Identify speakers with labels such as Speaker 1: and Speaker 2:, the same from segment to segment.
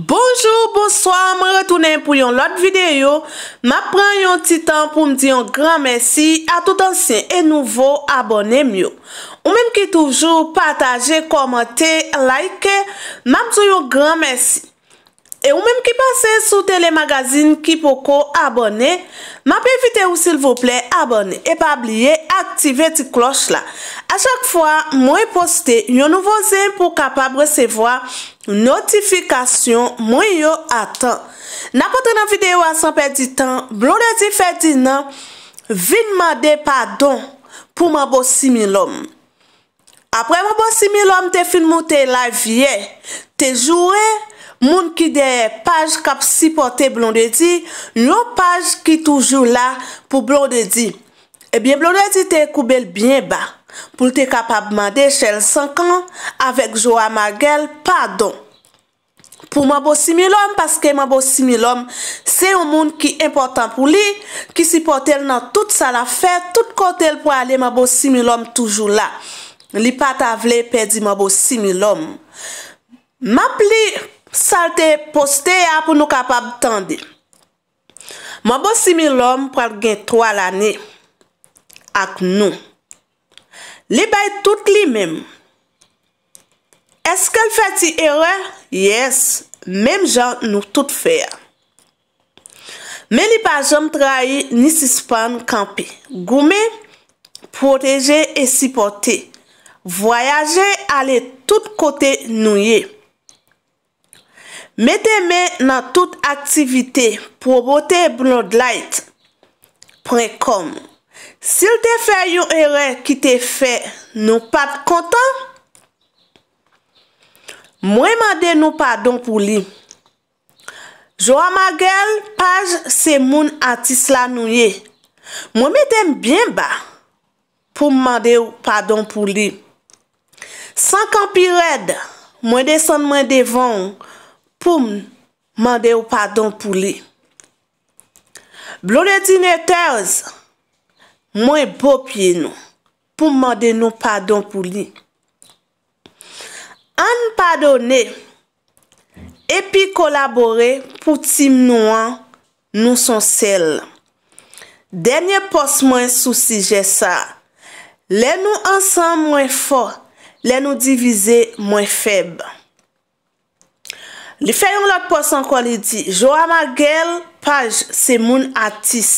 Speaker 1: Bonjour, bonsoir, me retounen pou yon lot videyo. Ma pran yon titan pou mdi yon gran mersi a tout ansen e nouvo abonem yo. Ou menm ki toujou, pataje, komente, like, ma mzou yon gran mersi. E ou menm ki pase sou telemagazin ki poko abone, mapi evite ou sil vople abone e pa bliye aktive ti kloch la. A chak fwa, mwen poste yon nouvo zem pou kapab resevoa notifikasyon mwen yo atan. Na potre nan videyo a sanpe di tan, blou de di fe di nan, vin mande padon pou mwen bo simi lom. Apre mwen bo simi lom te filmou te la vie, te jure, Moun ki de page kap si pote blonde di, yo page ki toujou la pou blonde di. Ebyen, eh blonde di te koubel byen ba. Poul te kapabman de chel sankan, avek jou a ma gel, padon. Pou moun bo similom, paske moun bo similom, se yo moun ki important pou li, ki si pote nan tout sa la fè, tout kote l pou ale moun bo similom toujou la. Li pat avle pedi moun bo similom. Map li, Salte poste ya pou nou kapab tande. Mwa bo simi lom pral gen 3 lane ak nou. Li bay tout li mem. Eske l fè ti ere? Yes, mem jan nou tout fè ya. Men li pa jom trai ni si span kampe. Goume, proteje e sipote. Voyaje ale tout kote nou ye. Me teme nan tout aktivite pou bote Bloodlight prekom. Sil te fe yon ere ki te fe nou pat kontan, mwen mande nou padon pou li. Jwa ma gel, page se moun atis la nou ye. Mwen me teme byen ba pou mwande ou padon pou li. San kan pi red, mwen desen mwen devon ou. poum mande ou padon pou li. Blo de dinetez, mwen bopye nou, poum mande nou padon pou li. An padone, epi kolabore pou tim nou an, nou son sel. Denye pos mwen sou sije sa, le nou ansan mwen fo, le nou divize mwen feb. Li fè yon lot pos an kwa li di, Jwa ma gel, Paj se moun atis.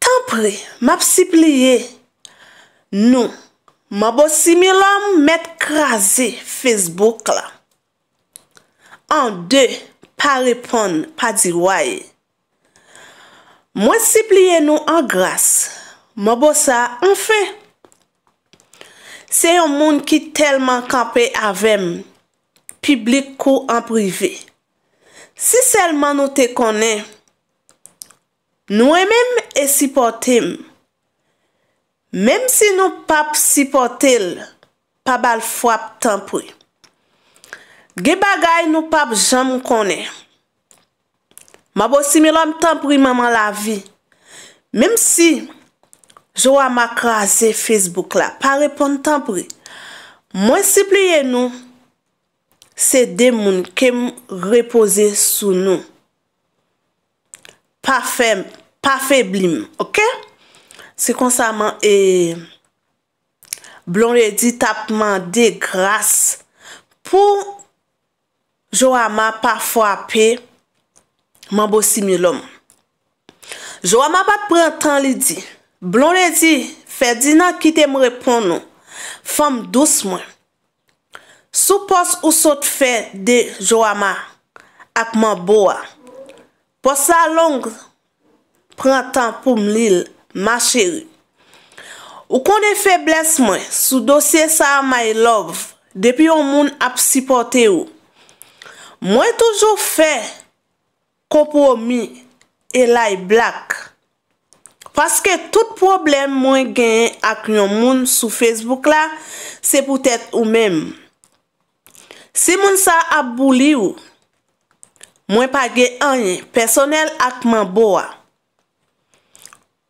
Speaker 1: Tanpre, Map si pliye, Nou, Mabo similom met krasi Facebook la. An de, Pa repon, Pa di waye. Mwen si pliye nou an gras, Mabo sa, An fe. Se yon moun ki telman kampe avèm, publiko an prive. Si selman nou te konen, nou emem e sipotem. Mem si nou pap sipotel, pa bal fwap tanpou. Ge bagay nou pap jam konen. Mabosi mi lom tanpou maman la vi. Mem si, jowa makra a zi Facebook la, pa repon tanpou. Mwen siplye nou, Se de moun kem repose sou nou. Pa feblim. Ok? Se konsaman e blon le di tapman de grase. Po, jo a ma pa fwape, man bo si mi lom. Jo a ma bat prentan le di. Blon le di, fe di nan kite moun repon nou. Fom dos moun. Sou pos ou sot fe de jo ama akman boa. Pos sa long prentan pou m lil ma cheri. Ou konen febles mwen sou dosye sa my love depi yon moun ap sipote ou. Mwen toujou fe kompomi elay blak. Paske tout problem mwen genye ak yon moun sou facebook la se poutet ou menm. Si moun sa abou li ou, mwen pa ge anye personel akman bo a.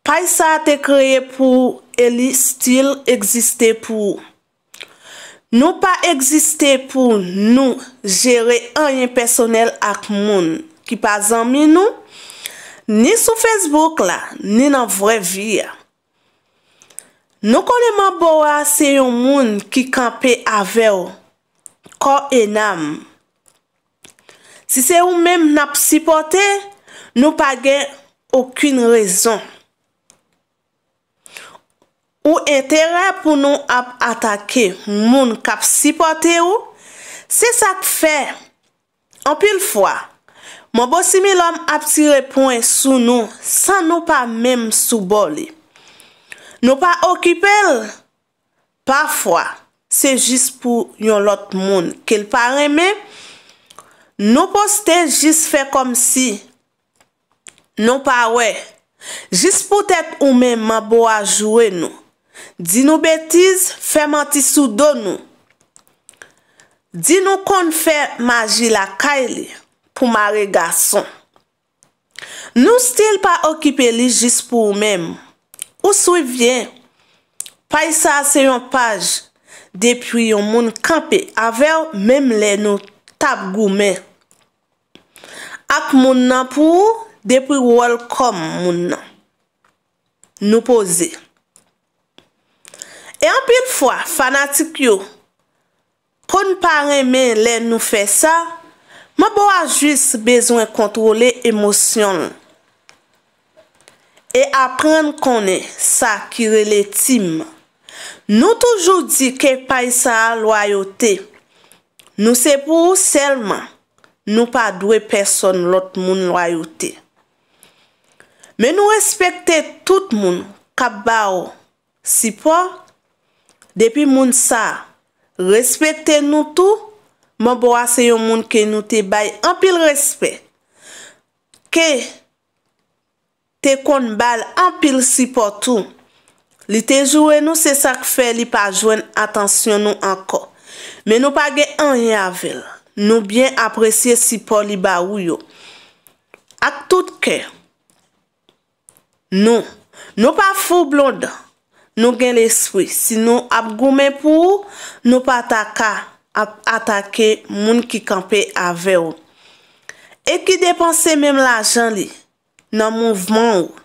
Speaker 1: Pay sa te kreye pou eli stil egziste pou ou. Nou pa egziste pou nou jere anye personel ak moun ki pa zanmi nou, ni sou Facebook la, ni nan vrevi ya. Nou konenman bo a se yon moun ki kampe ave ou. Ko enam. Si se ou mem nap sipote, nou pa gen akun rezon. Ou entera pou nou ap atake moun kap sipote ou, se sak fe. Anpil fwa, moun bo simil om ap si repon sou nou san nou pa mem sou boli. Nou pa okipel, pa fwa. Se jist pou yon lot moun Kel pareme Nou poste jist fe kom si Nou pare Jist pou tep ou men Mabo a jwe nou Di nou betiz Fe manti sou do nou Di nou kon fe Maji la kaile Pou mare gason Nou stil pa okipe li Jist pou ou men Ou sou vyen Pay sa se yon paj Depri yon moun kampe avèw mèm lè nou tab goumè. Ak moun nan pou, depri wòl kom moun nan nou pose. E anpil fwa, fanatik yo, kon parè mè lè nou fè sa, mò bo a jis bezwen kontrole emosyon. E apren konè sa kire lè timè. Nou toujou di ke pay sa loyote, nou se pou ou selman, nou pa dwe person lot moun loyote. Men nou respekte tout moun kap ba ou sipo, depi moun sa, respekte nou tou, moun bo a se yo moun ke nou te bay anpil respe, ke te kon bal anpil sipo toum. Li tejouwe nou se sak fe li pa jwen atansyon nou anko. Men nou pa gen anye avel. Nou bien apresye sipo li ba ou yo. Ak tout ke. Nou. Nou pa fou blon dan. Nou gen le swi. Sin nou ap goumen pou nou pa atake moun ki kampe avel ou. E ki depanse menm la jan li nan mouvman ou.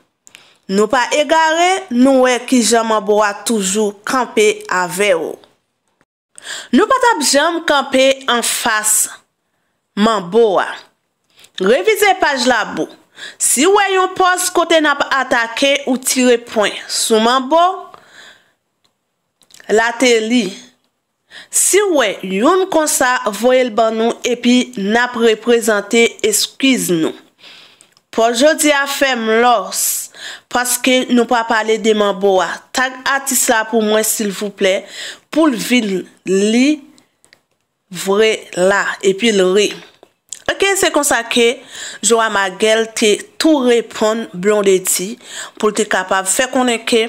Speaker 1: Nou pa e gare, nou we ki janman boa toujou kampe avè ou. Nou patap janm kampe an fas man boa. Revize paj la bo. Si we yon pos kote nap atake ou tire poin. Sou man bo? La te li. Si we yon konsa voyel ban nou epi nap represente eskiz nou. Po jodi a fem lors. Paske nou pa pale de manboa. Tag atis la pou mwen sil vouple. Poul vil li vre la. Epi l re. Eke se konsake, jwa ma gel te tou repon blon de ti pou te kapav. Fek oneke,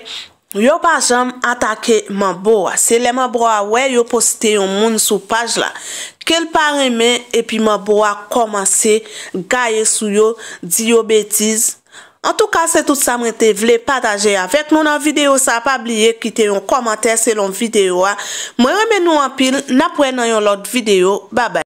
Speaker 1: yo pa jam atake manboa. Se le manboa we yo poste yon moun sou paj la. Kel pareme epi manboa komanse gaye sou yo di yo betiz manboa. En tout ka, se tout sa mwen te vle pataje avek nou nan video sa, pa bliye kite yon komante se lon video a. Mwen reme nou an pil, napwen nan yon lot video. Babay!